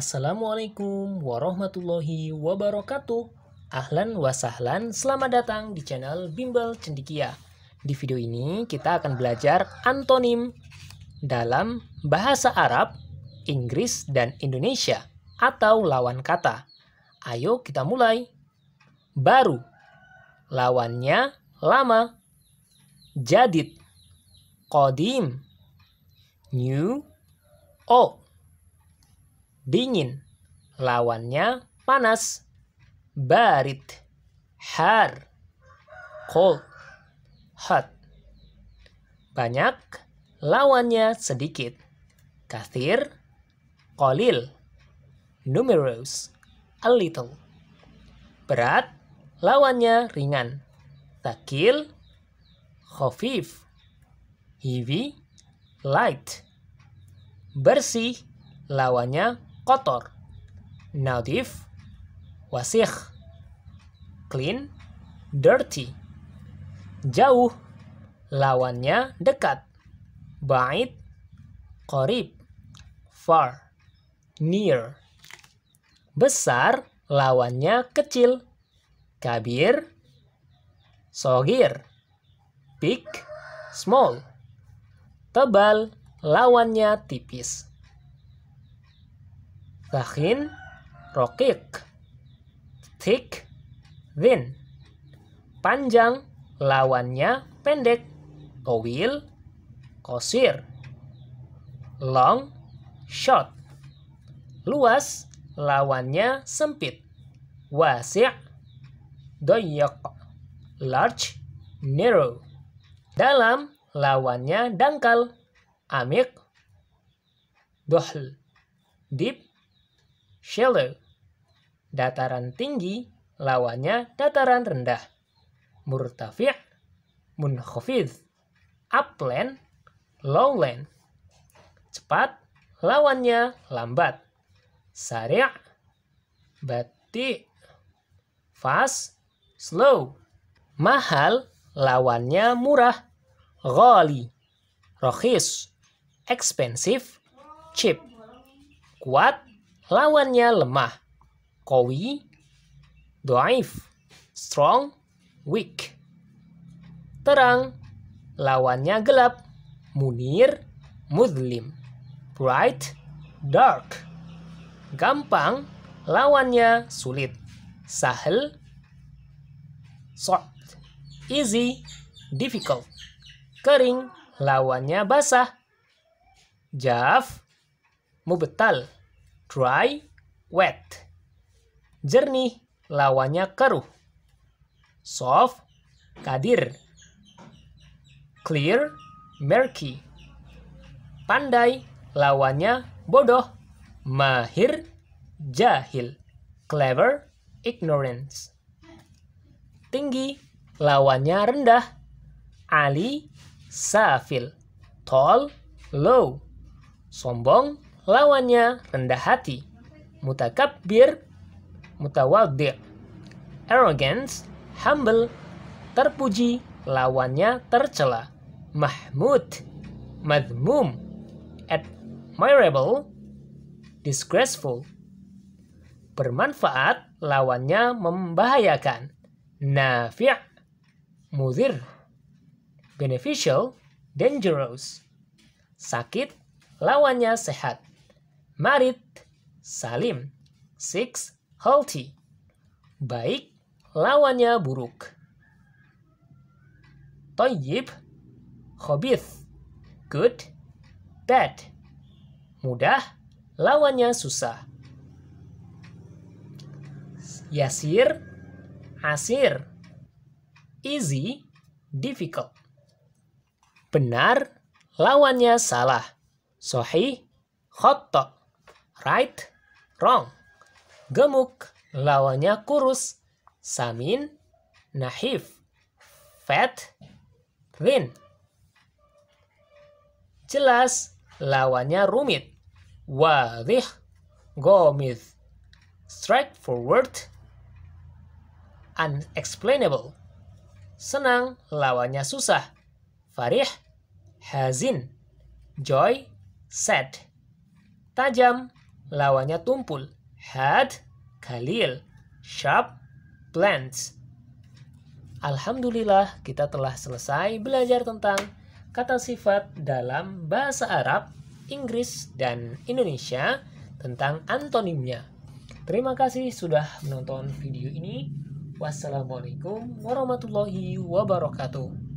Assalamualaikum warahmatullahi wabarakatuh. Ahlan wa sahlan, selamat datang di channel Bimbel Cendikia. Di video ini kita akan belajar antonim dalam bahasa Arab, Inggris, dan Indonesia atau lawan kata. Ayo kita mulai. Baru, lawannya lama. Jadid, kodim, new, old dingin. Lawannya panas. Barit. Har. Cold. Hot. Banyak. Lawannya sedikit. Kathir. Kolil. Numerous. A little. Berat. Lawannya ringan. Takil. Khofif. Heavy. Light. Bersih. Lawannya kotor. Nadif, wasih, clean, dirty. Jauh, lawannya dekat. Ba'id, qarib, far, near. Besar, lawannya kecil. Kabir, sogir. Big, small. Tebal, lawannya tipis. Bakhin, rokik. Thick, thin. Panjang, lawannya pendek. Towil, kosir. Long, short. Luas, lawannya sempit. Wasi' doyok. Large, narrow. Dalam, lawannya dangkal. Amik, dohl. Deep, shallow. Dataran tinggi lawannya dataran rendah. Murtafi' munkhafidh. Upland lowland. Cepat lawannya lambat. Sari' batik, fast slow. Mahal lawannya murah. Ghali rohis expensive cheap. Kuat Lawannya lemah. Kowi, doaif. Strong, weak. Terang, lawannya gelap. Munir, Muslim. Bright, dark. Gampang, lawannya sulit. Sahel, soft. Easy, difficult. Kering, lawannya basah. Jaf, mubetal dry, wet. Jernih lawannya keruh. Soft, kadir. Clear, murky. Pandai lawannya bodoh. Mahir, jahil. Clever, ignorance. Tinggi lawannya rendah. Ali, safil. Tall, low. Sombong, Lawannya rendah hati, mutakabbir, mutawaddir. Arrogance, humble, terpuji, lawannya tercela. Mahmud, madmum, admirable, disgraceful. Bermanfaat, lawannya membahayakan. Nafi' mudhir, beneficial, dangerous. Sakit, lawannya sehat. Marit, Salim. six Healthy. Baik, lawannya buruk. Toyib, Khobith. Good, bad. Mudah, lawannya susah. Yasir, asir. Easy, difficult. Benar, lawannya salah. Sohi khotok right, wrong. Gemuk, lawannya kurus. Samin, nahif. Fat, thin. Jelas, lawannya rumit. Wadih, gomith. Straightforward, unexplainable. Senang, lawannya susah. Farih, hazin. Joy, sad. Tajam, lawannya tumpul. Had, Khalil, Sharp, Plants. Alhamdulillah kita telah selesai belajar tentang kata sifat dalam bahasa Arab, Inggris, dan Indonesia tentang antonimnya. Terima kasih sudah menonton video ini. Wassalamualaikum warahmatullahi wabarakatuh.